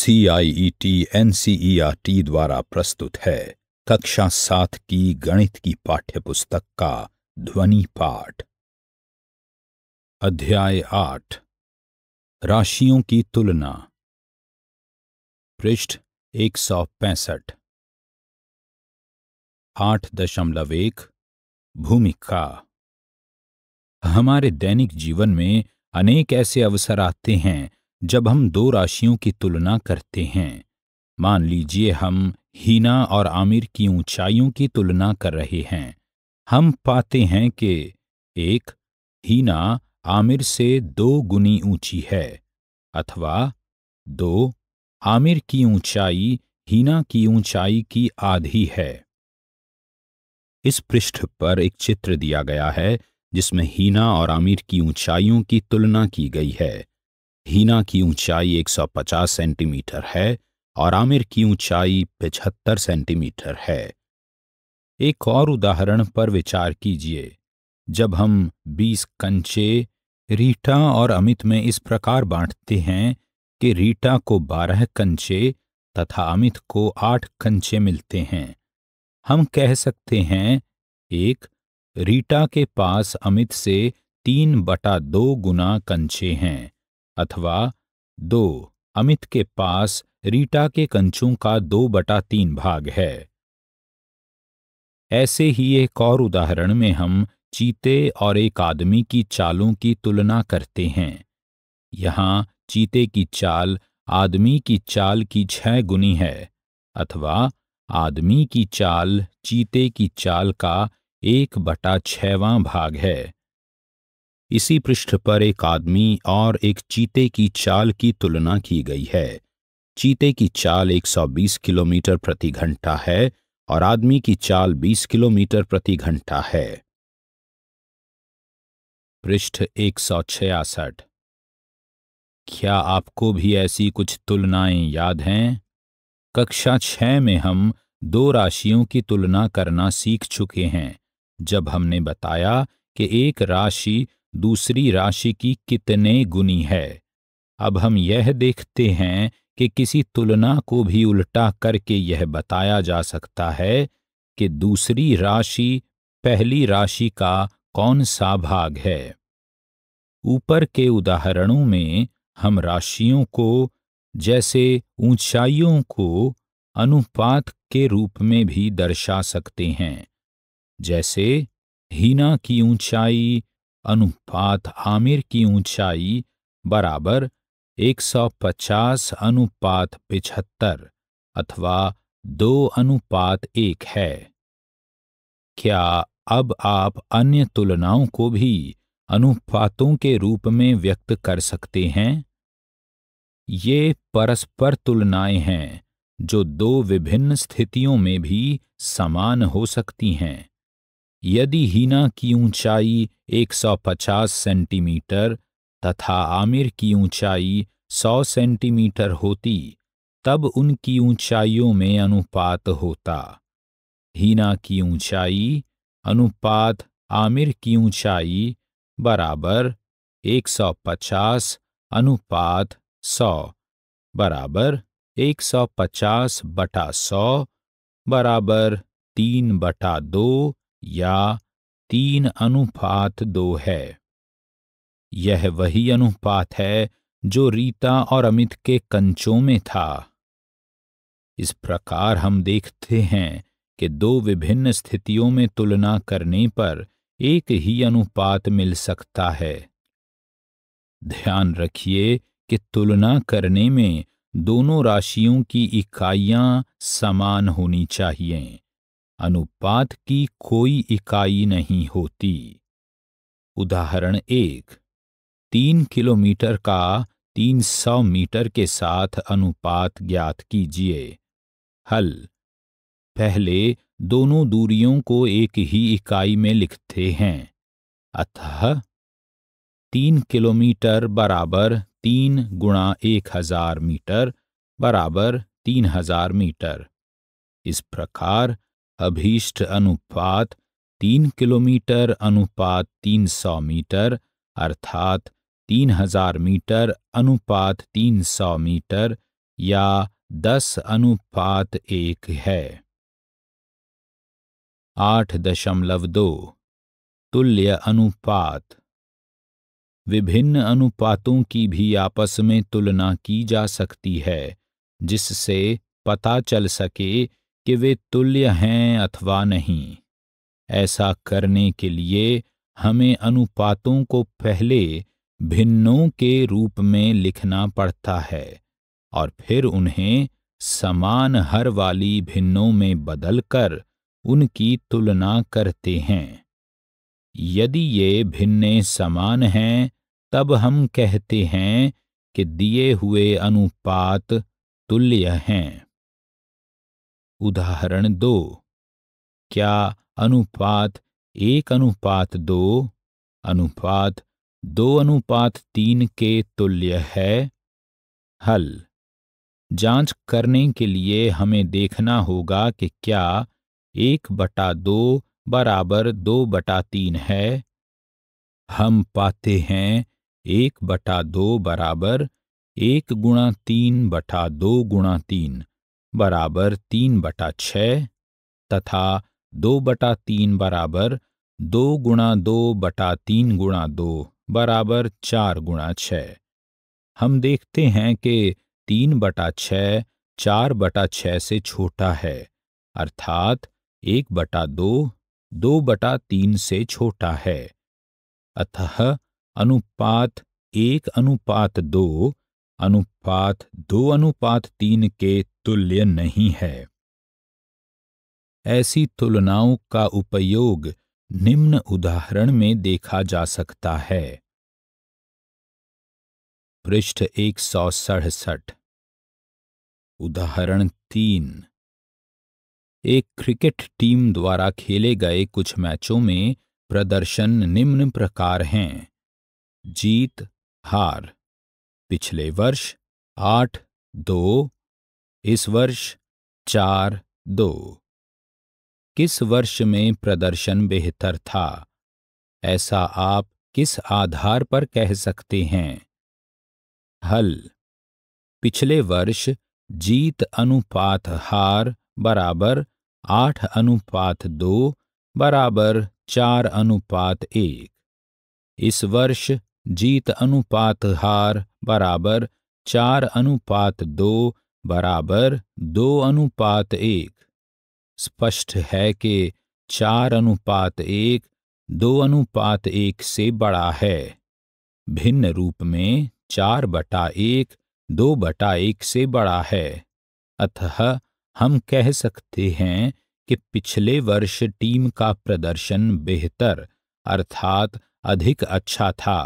CIET NCERT e e द्वारा प्रस्तुत है कक्षा सात की गणित की पाठ्यपुस्तक का ध्वनि पाठ अध्याय आठ राशियों की तुलना पृष्ठ एक सौ पैंसठ आठ दशमलव एक भूमिका हमारे दैनिक जीवन में अनेक ऐसे अवसर आते हैं जब हम दो राशियों की तुलना करते हैं मान लीजिए हम हीना और आमिर की ऊंचाइयों की तुलना कर रहे हैं हम पाते हैं कि एक हीना आमिर से दो गुनी ऊंची है अथवा दो आमिर की ऊंचाई हीना की ऊंचाई की आधी है इस पृष्ठ पर एक चित्र दिया गया है जिसमें हीना और आमिर की ऊंचाइयों की तुलना की गई है हीना की ऊंचाई 150 सेंटीमीटर है और आमिर की ऊंचाई 75 सेंटीमीटर है एक और उदाहरण पर विचार कीजिए जब हम 20 कंचे रीटा और अमित में इस प्रकार बांटते हैं कि रीटा को 12 कंचे तथा अमित को 8 कंचे मिलते हैं हम कह सकते हैं एक रीटा के पास अमित से तीन बटा दो गुना कंचे हैं अथवा दो अमित के पास रीटा के कंचों का दो बटा तीन भाग है ऐसे ही एक और उदाहरण में हम चीते और एक आदमी की चालों की तुलना करते हैं यहाँ चीते की चाल आदमी की चाल की छह गुनी है अथवा आदमी की चाल चीते की चाल का एक बटा छवा भाग है इसी पृष्ठ पर एक आदमी और एक चीते की चाल की तुलना की गई है चीते की चाल 120 किलोमीटर प्रति घंटा है और आदमी की चाल 20 किलोमीटर प्रति घंटा है पृष्ठ एक सौ छियासठ क्या आपको भी ऐसी कुछ तुलनाएं याद हैं कक्षा छह में हम दो राशियों की तुलना करना सीख चुके हैं जब हमने बताया कि एक राशि दूसरी राशि की कितने गुनी है अब हम यह देखते हैं कि किसी तुलना को भी उल्टा करके यह बताया जा सकता है कि दूसरी राशि पहली राशि का कौन सा भाग है ऊपर के उदाहरणों में हम राशियों को जैसे ऊंचाइयों को अनुपात के रूप में भी दर्शा सकते हैं जैसे हीना की ऊंचाई अनुपात आमिर की ऊंचाई बराबर 150 अनुपात पिछहत्तर अथवा दो अनुपात एक है क्या अब आप अन्य तुलनाओं को भी अनुपातों के रूप में व्यक्त कर सकते हैं ये परस्पर तुलनाएं हैं जो दो विभिन्न स्थितियों में भी समान हो सकती हैं यदि हीना की ऊंचाई 150 सेंटीमीटर तथा आमिर की ऊंचाई 100 सेंटीमीटर होती तब उनकी ऊंचाइयों में अनुपात होता हीना की ऊंचाई अनुपात आमिर की ऊंचाई बराबर 150 अनुपात 100 बराबर 150 बटा 100 बराबर तीन बटा दो या तीन अनुपात दो है यह वही अनुपात है जो रीता और अमित के कंचों में था इस प्रकार हम देखते हैं कि दो विभिन्न स्थितियों में तुलना करने पर एक ही अनुपात मिल सकता है ध्यान रखिए कि तुलना करने में दोनों राशियों की इकाइयां समान होनी चाहिए अनुपात की कोई इकाई नहीं होती उदाहरण एक तीन किलोमीटर का तीन सौ मीटर के साथ अनुपात ज्ञात कीजिए हल पहले दोनों दूरियों को एक ही इकाई में लिखते हैं अतः तीन किलोमीटर बराबर तीन गुणा एक हजार मीटर बराबर तीन हजार मीटर इस प्रकार अभीष्ट अनुपात तीन किलोमीटर अनुपात तीन सौ मीटर अर्थात तीन हजार मीटर अनुपात तीन सौ मीटर या दस अनुपात एक है आठ दशमलव दो तुल्य अनुपात विभिन्न अनुपातों की भी आपस में तुलना की जा सकती है जिससे पता चल सके कि वे तुल्य हैं अथवा नहीं ऐसा करने के लिए हमें अनुपातों को पहले भिन्नों के रूप में लिखना पड़ता है और फिर उन्हें समान हर वाली भिन्नों में बदलकर उनकी तुलना करते हैं यदि ये भिन्ने समान हैं तब हम कहते हैं कि दिए हुए अनुपात तुल्य हैं उदाहरण दो क्या अनुपात एक अनुपात दो अनुपात दो अनुपात तीन के तुल्य है हल जांच करने के लिए हमें देखना होगा कि क्या एक बटा दो बराबर दो बटा तीन है हम पाते हैं एक बटा दो बराबर एक गुणा तीन बटा दो गुणा तीन बराबर तीन बटा छ तथा दो बटा तीन बराबर दो गुणा दो बटा तीन गुणा दो बराबर चार गुणा छ हम देखते हैं कि तीन बटा छ चार बटा छ से छोटा है अर्थात एक बटा दो दो बटा तीन से छोटा है अतः अनुपात एक अनुपात दो अनुपात दो अनुपात तीन के तुल्य नहीं है ऐसी तुलनाओं का उपयोग निम्न उदाहरण में देखा जा सकता है पृष्ठ एक सौ सड़सठ उदाहरण तीन एक क्रिकेट टीम द्वारा खेले गए कुछ मैचों में प्रदर्शन निम्न प्रकार हैं जीत हार पिछले वर्ष आठ दो इस वर्ष चार दो किस वर्ष में प्रदर्शन बेहतर था ऐसा आप किस आधार पर कह सकते हैं हल पिछले वर्ष जीत अनुपात हार बराबर आठ अनुपात दो बराबर चार अनुपात एक इस वर्ष जीत अनुपात हार बराबर चार अनुपात दो बराबर दो अनुपात एक स्पष्ट है कि चार अनुपात एक दो अनुपात एक से बड़ा है भिन्न रूप में चार बटा एक दो बटा एक से बड़ा है अतः हम कह सकते हैं कि पिछले वर्ष टीम का प्रदर्शन बेहतर अर्थात अधिक अच्छा था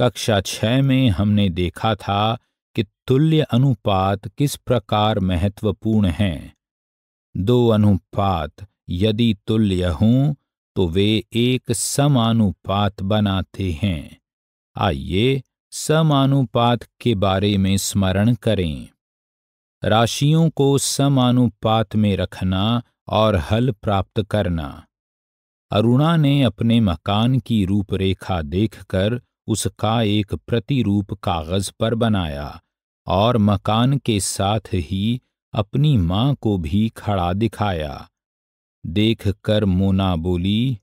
कक्षा छः में हमने देखा था कि तुल्य अनुपात किस प्रकार महत्वपूर्ण हैं दो अनुपात यदि तुल्य हों तो वे एक समानुपात बनाते हैं आइए समानुपात के बारे में स्मरण करें राशियों को समानुपात में रखना और हल प्राप्त करना अरुणा ने अपने मकान की रूपरेखा देखकर उसका एक प्रतिरूप कागज पर बनाया और मकान के साथ ही अपनी माँ को भी खड़ा दिखाया देखकर मोना बोली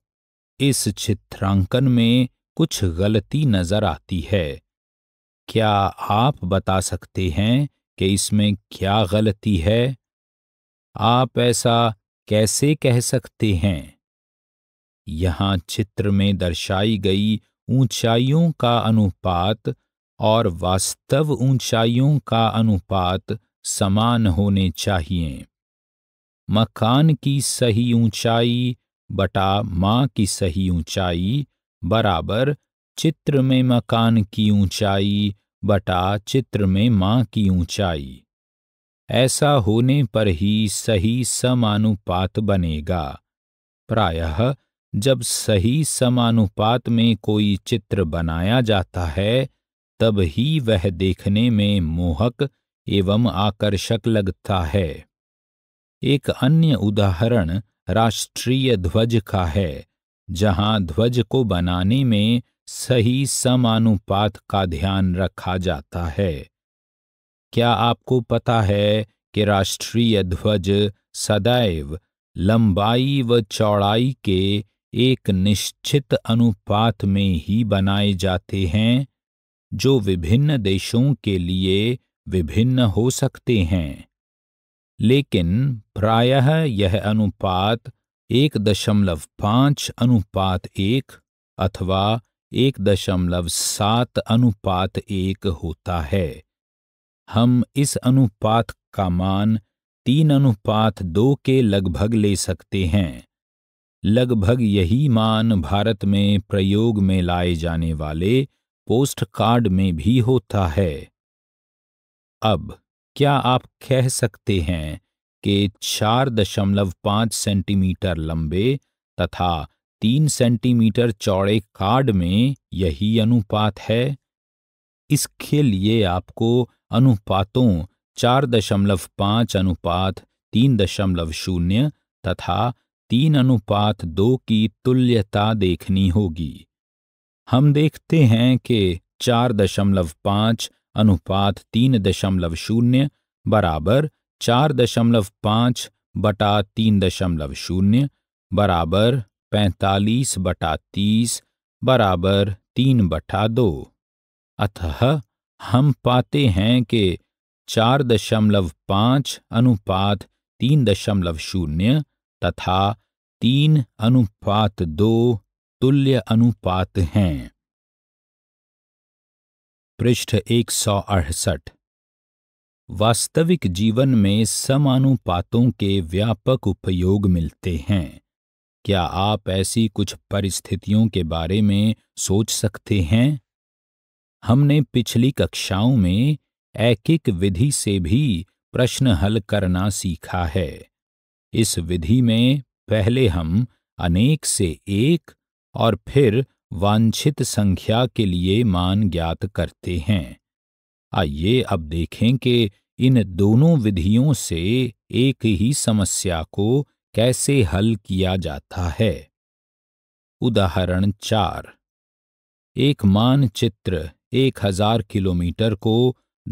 इस चित्रांकन में कुछ गलती नजर आती है क्या आप बता सकते हैं कि इसमें क्या गलती है आप ऐसा कैसे कह सकते हैं यहाँ चित्र में दर्शाई गई ऊंचाइयों का अनुपात और वास्तव ऊंचाइयों का अनुपात समान होने चाहिए मकान की सही ऊंचाई बटा माँ की सही ऊंचाई बराबर चित्र में मकान की ऊंचाई बटा चित्र में माँ की ऊंचाई ऐसा होने पर ही सही समानुपात बनेगा प्रायः जब सही समानुपात में कोई चित्र बनाया जाता है तब ही वह देखने में मोहक एवं आकर्षक लगता है एक अन्य उदाहरण राष्ट्रीय ध्वज का है जहां ध्वज को बनाने में सही समानुपात का ध्यान रखा जाता है क्या आपको पता है कि राष्ट्रीय ध्वज सदैव लंबाई व चौड़ाई के एक निश्चित अनुपात में ही बनाए जाते हैं जो विभिन्न देशों के लिए विभिन्न हो सकते हैं लेकिन प्रायः यह अनुपात एक दशमलव पाँच अनुपात एक अथवा एक दशमलव सात अनुपात एक होता है हम इस अनुपात का मान तीन अनुपात दो के लगभग ले सकते हैं लगभग यही मान भारत में प्रयोग में लाए जाने वाले पोस्ट कार्ड में भी होता है अब क्या आप कह सकते हैं कि चार दशमलव पांच सेंटीमीटर लंबे तथा तीन सेंटीमीटर चौड़े कार्ड में यही अनुपात है इसके लिए आपको अनुपातों चार दशमलव पांच अनुपात तीन दशमलव शून्य तथा तीन अनुपात दो की तुल्यता देखनी होगी हम देखते हैं कि चार दशमलव पांच अनुपात तीन दशमलव शून्य बराबर चार दशमलव पांच बटा तीन दशमलव शून्य बराबर पैंतालीस बटा तीस बराबर तीन बटा दो अतः हम पाते हैं कि चार दशमलव पांच अनुपात तीन दशमलव शून्य तथा तीन अनुपात दो तुल्य अनुपात हैं पृष्ठ एक सौ अड़सठ वास्तविक जीवन में समानुपातों के व्यापक उपयोग मिलते हैं क्या आप ऐसी कुछ परिस्थितियों के बारे में सोच सकते हैं हमने पिछली कक्षाओं में एकिक विधि से भी प्रश्न हल करना सीखा है इस विधि में पहले हम अनेक से एक और फिर वांछित संख्या के लिए मान ज्ञात करते हैं आइए अब देखें कि इन दोनों विधियों से एक ही समस्या को कैसे हल किया जाता है उदाहरण चार एक मानचित्र एक हजार किलोमीटर को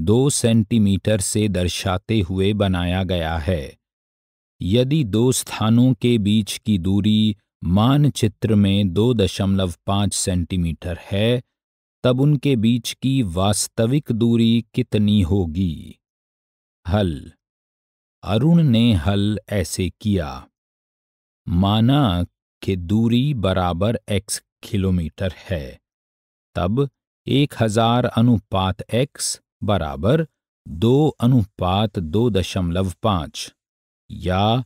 दो सेंटीमीटर से दर्शाते हुए बनाया गया है यदि दो स्थानों के बीच की दूरी मानचित्र में दो दशमलव पाँच सेंटीमीटर है तब उनके बीच की वास्तविक दूरी कितनी होगी हल अरुण ने हल ऐसे किया माना कि दूरी बराबर x किलोमीटर है तब एक हजार अनुपात x बराबर दो अनुपात दो दशमलव पाँच या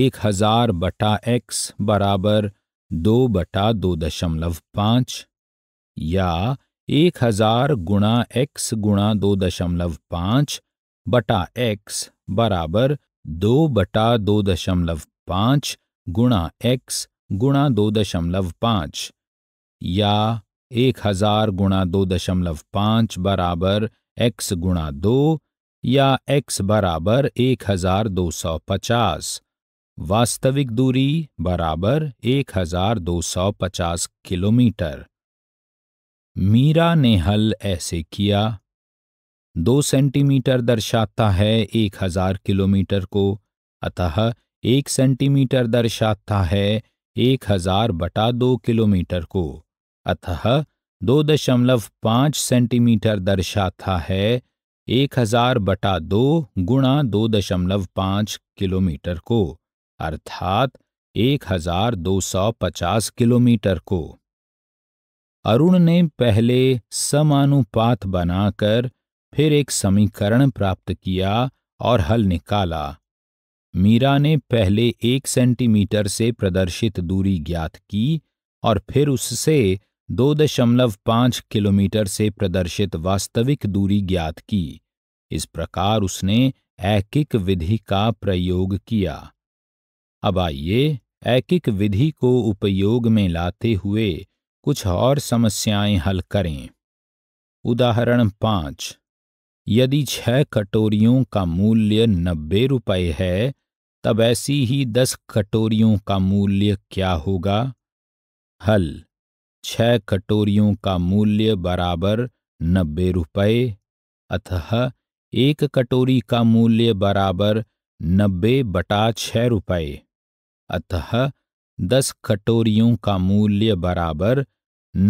एक हजार बटा एक्स बराबर दो बटा दो दशमलव पाँच या एक हजार गुणा एक्स गुणा दो दशमलव पाँच बटा एक्स बराबर दो बटा दो दशमलव पाँच गुणा एक्स गुणा दो दशमलव पाँच या एक हजार गुणा दो दशमलव पाँच बराबर एक्स गुणा दो या x बराबर 1250 वास्तविक दूरी बराबर 1250 किलोमीटर मीरा ने हल ऐसे किया दो सेंटीमीटर दर्शाता है 1000 किलोमीटर को अतः एक सेंटीमीटर दर्शाता है 1000 बटा दो किलोमीटर को अतः दो दशमलव पांच सेंटीमीटर दर्शाता है एक हजार बटा दो गुणा दो दशमलव पांच किलोमीटर को अर्थात एक हजार दो सौ पचास किलोमीटर को अरुण ने पहले समानुपात बनाकर फिर एक समीकरण प्राप्त किया और हल निकाला मीरा ने पहले एक सेंटीमीटर से प्रदर्शित दूरी ज्ञात की और फिर उससे दो दशमलव पाँच किलोमीटर से प्रदर्शित वास्तविक दूरी ज्ञात की इस प्रकार उसने एकिक विधि का प्रयोग किया अब आइए एकिक विधि को उपयोग में लाते हुए कुछ और समस्याएं हल करें उदाहरण पाँच यदि छह कटोरियों का मूल्य नब्बे रुपये है तब ऐसी ही दस कटोरियों का मूल्य क्या होगा हल छह कटोरियों का मूल्य बराबर नब्बे रुपये अतः एक कटोरी का मूल्य बराबर नब्बे बटा छः रुपये अतः दस कटोरियों का मूल्य बराबर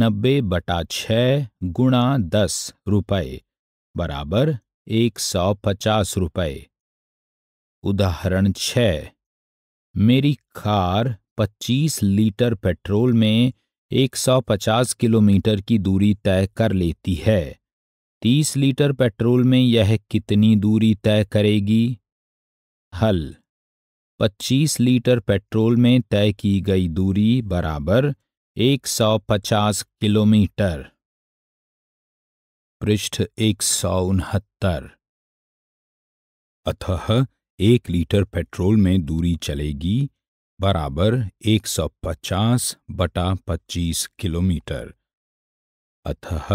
नब्बे बटा छः गुणा दस रुपये बराबर एक सौ पचास रुपये उदाहरण छ मेरी कार पच्चीस लीटर पेट्रोल में 150 किलोमीटर की दूरी तय कर लेती है 30 लीटर पेट्रोल में यह कितनी दूरी तय करेगी हल 25 लीटर पेट्रोल में तय की गई दूरी बराबर 150 किलोमीटर पृष्ठ एक सौ उनहत्तर अतः एक लीटर पेट्रोल में दूरी चलेगी बराबर 150 बटा 25 किलोमीटर अतः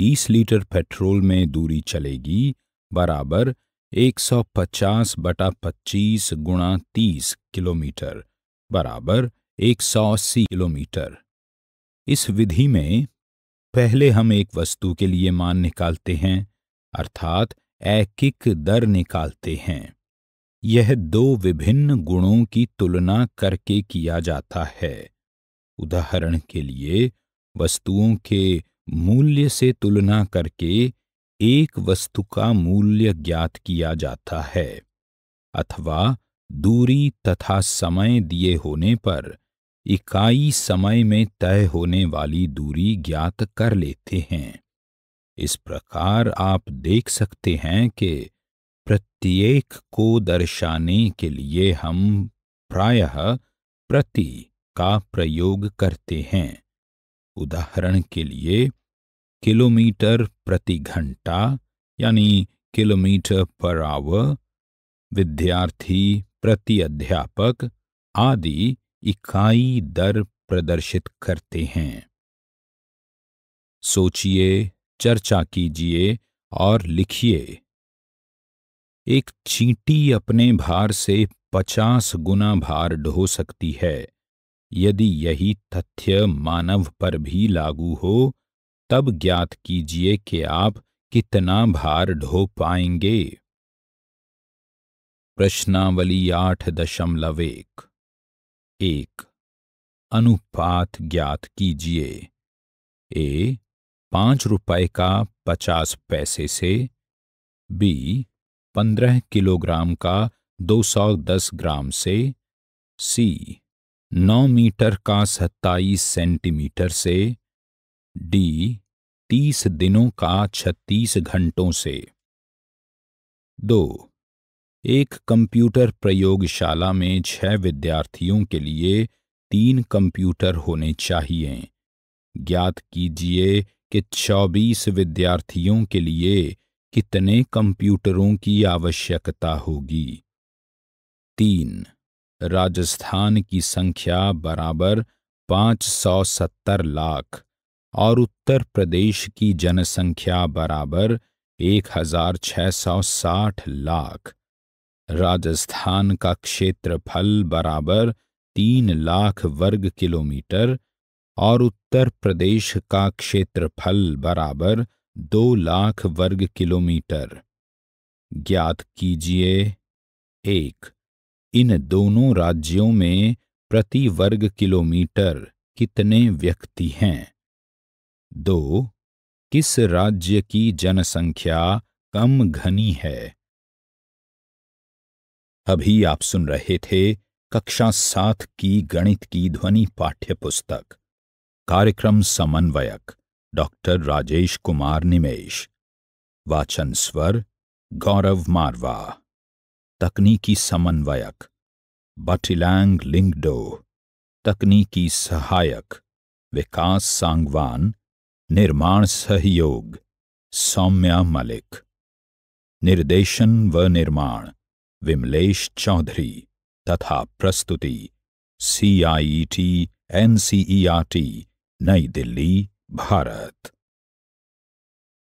30 लीटर पेट्रोल में दूरी चलेगी बराबर 150 बटा 25 गुणा 30 किलोमीटर बराबर 180 किलोमीटर इस विधि में पहले हम एक वस्तु के लिए मान निकालते हैं अर्थात एकिक दर निकालते हैं यह दो विभिन्न गुणों की तुलना करके किया जाता है उदाहरण के लिए वस्तुओं के मूल्य से तुलना करके एक वस्तु का मूल्य ज्ञात किया जाता है अथवा दूरी तथा समय दिए होने पर इकाई समय में तय होने वाली दूरी ज्ञात कर लेते हैं इस प्रकार आप देख सकते हैं कि प्रत्येक को दर्शाने के लिए हम प्रायः प्रति का प्रयोग करते हैं उदाहरण के लिए किलोमीटर प्रति घंटा यानी किलोमीटर पर आवर विद्यार्थी प्रति अध्यापक आदि इकाई दर प्रदर्शित करते हैं सोचिए चर्चा कीजिए और लिखिए एक चींटी अपने भार से पचास गुना भार ढो सकती है यदि यही तथ्य मानव पर भी लागू हो तब ज्ञात कीजिए कि आप कितना भार ढो पाएंगे प्रश्नावली आठ दशमलव एक एक अनुपात ज्ञात कीजिए ए पांच रुपए का पचास पैसे से बी पंद्रह किलोग्राम का दो सौ दस ग्राम से सी नौ मीटर का सत्ताईस सेंटीमीटर से डी तीस दिनों का छत्तीस घंटों से दो एक कंप्यूटर प्रयोगशाला में छह विद्यार्थियों के लिए तीन कंप्यूटर होने चाहिए ज्ञात कीजिए कि चौबीस विद्यार्थियों के लिए कितने कंप्यूटरों की आवश्यकता होगी तीन राजस्थान की संख्या बराबर 570 लाख और उत्तर प्रदेश की जनसंख्या बराबर 1660 लाख राजस्थान का क्षेत्रफल बराबर तीन लाख वर्ग किलोमीटर और उत्तर प्रदेश का क्षेत्रफल बराबर दो लाख वर्ग किलोमीटर ज्ञात कीजिए एक इन दोनों राज्यों में प्रति वर्ग किलोमीटर कितने व्यक्ति हैं दो किस राज्य की जनसंख्या कम घनी है अभी आप सुन रहे थे कक्षा सात की गणित की ध्वनि पाठ्य पुस्तक कार्यक्रम समन्वयक डॉक्टर राजेश कुमार निमेश वाचन स्वर गौरव मारवा तकनीकी समन्वयक बटिलैंग लिंगडो तकनीकी सहायक विकास सांगवान निर्माण सहयोग सौम्या मलिक निर्देशन व निर्माण विमलेश चौधरी तथा प्रस्तुति C I T N C E R T नई दिल्ली भारत